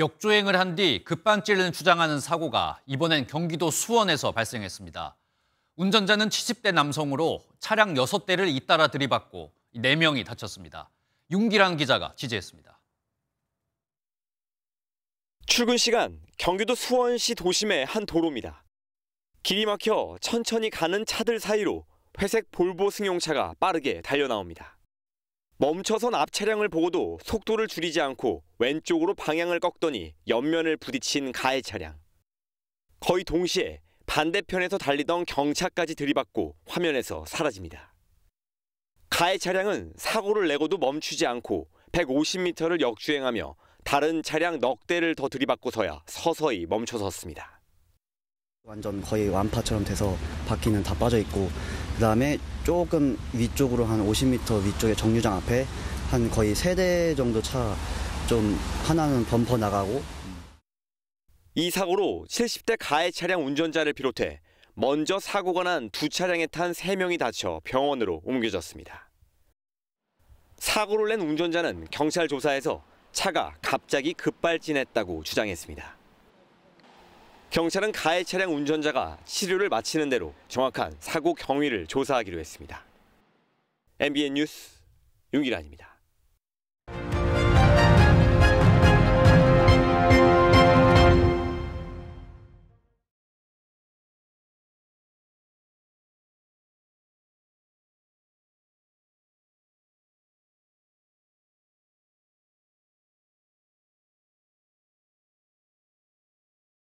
역주행을 한 뒤 급반지를 주장하는 사고가 이번엔 경기도 수원에서 발생했습니다. 운전자는 70대 남성으로 차량 6대를 잇따라 들이받고 4명이 다쳤습니다. 윤기랑 기자가 취재했습니다. 출근 시간 경기도 수원시 도심의 한 도로입니다. 길이 막혀 천천히 가는 차들 사이로 회색 볼보 승용차가 빠르게 달려 나옵니다. 멈춰선 앞 차량을 보고도 속도를 줄이지 않고 왼쪽으로 방향을 꺾더니 옆면을 부딪힌 가해 차량. 거의 동시에 반대편에서 달리던 경차까지 들이받고 화면에서 사라집니다. 가해 차량은 사고를 내고도 멈추지 않고 150m를 역주행하며 다른 차량 넉 대를 더 들이받고서야 서서히 멈춰섰습니다. 완전 거의 완파처럼 돼서 바퀴는 다 빠져 있고 그다음에 조금 위쪽으로 한 50m 위쪽에 정류장 앞에 한 거의 세 대 정도 차 좀 하나는 범퍼 나가고 이 사고로 70대 가해 차량 운전자를 비롯해 먼저 사고가 난 두 차량에 탄 3명이 다쳐 병원으로 옮겨졌습니다. 사고를 낸 운전자는 경찰 조사에서 차가 갑자기 급발진했다고 주장했습니다. 경찰은 가해 차량 운전자가 치료를 마치는 대로 정확한 사고 경위를 조사하기로 했습니다. MBN 뉴스 윤기란입니다.